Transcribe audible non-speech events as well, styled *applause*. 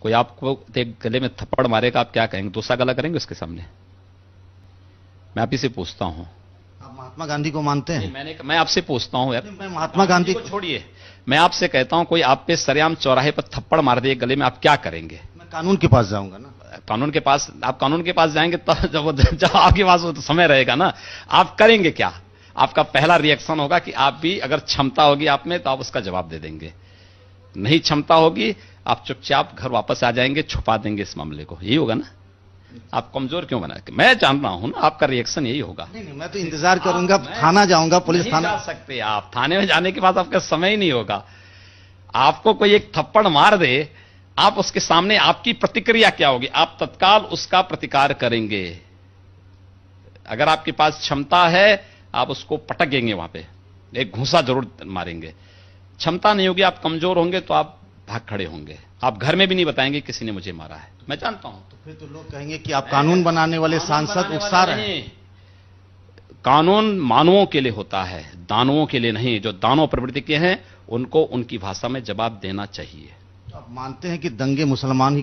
कोई आपको एक गले में थप्पड़ मारेगा आप क्या कहेंगे दूसरा गला करेंगे उसके सामने मैं आप ही से पूछता हूं आप महात्मा गांधी को मानते हैं मैंने मैं आपसे पूछता हूं यार मैं महात्मा गांधी को छोड़िए मैं आपसे कहता हूं कोई आप पे सरेआम चौराहे पर थप्पड़ मार दे गले में आप क्या करेंगे मैं कानून के पास जाऊंगा ना कानून के पास आप कानून के पास जाएंगे तो *laughs* जब जब आपके पास तो समय रहेगा ना आप करेंगे क्या आपका पहला रिएक्शन होगा कि आप भी अगर क्षमता होगी आप में तो आप उसका जवाब दे देंगे नहीं क्षमता होगी आप चुपचाप घर वापस आ जाएंगे छुपा देंगे इस मामले को यही होगा ना आप कमजोर क्यों बना मैं जान रहा हूं आपका रिएक्शन यही होगा नहीं, नहीं मैं तो इंतजार करूंगा थाना जाऊंगा पुलिस थाना जा सकते आप थाने में जाने के बाद आपका समय ही नहीं होगा आपको कोई एक थप्पड़ मार दे आप उसके सामने आपकी प्रतिक्रिया क्या होगी आप तत्काल उसका प्रतिकार करेंगे अगर आपके पास क्षमता है आप उसको पटकेंगे वहां पर एक घूसा जरूर मारेंगे क्षमता नहीं होगी आप कमजोर होंगे तो आप भाग खड़े होंगे आप घर में भी नहीं बताएंगे किसी ने मुझे मारा है मैं जानता हूं तो फिर तो लोग कहेंगे कि आप कानून बनाने वाले सांसद उत्साह रहे कानून मानवों के लिए होता है दानवों के लिए नहीं जो दानव प्रवृत्ति के हैं उनको उनकी भाषा में जवाब देना चाहिए आप मानते हैं कि दंगे मुसलमान ही